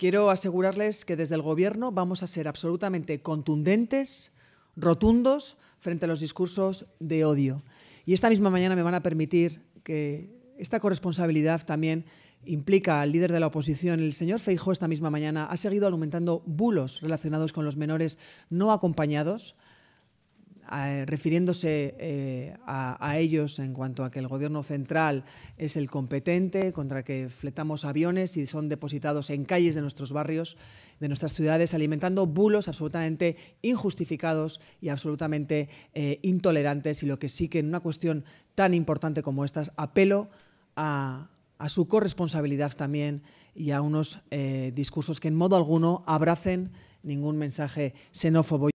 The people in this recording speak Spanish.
Quiero asegurarles que desde el Gobierno vamos a ser absolutamente contundentes, rotundos, frente a los discursos de odio. Y esta misma mañana me van a permitir que esta corresponsabilidad también implica al líder de la oposición. El señor Feijo, esta misma mañana ha seguido aumentando bulos relacionados con los menores no acompañados. Eh, refiriéndose eh, a, ellos en cuanto a que el gobierno central es el competente, contra que fletamos aviones y son depositados en calles de nuestros barrios, de nuestras ciudades, alimentando bulos absolutamente injustificados y absolutamente eh, intolerantes. Y lo que sí que en una cuestión tan importante como esta, apelo a, a su corresponsabilidad también y a unos discursos que en modo alguno abracen ningún mensaje xenófobo.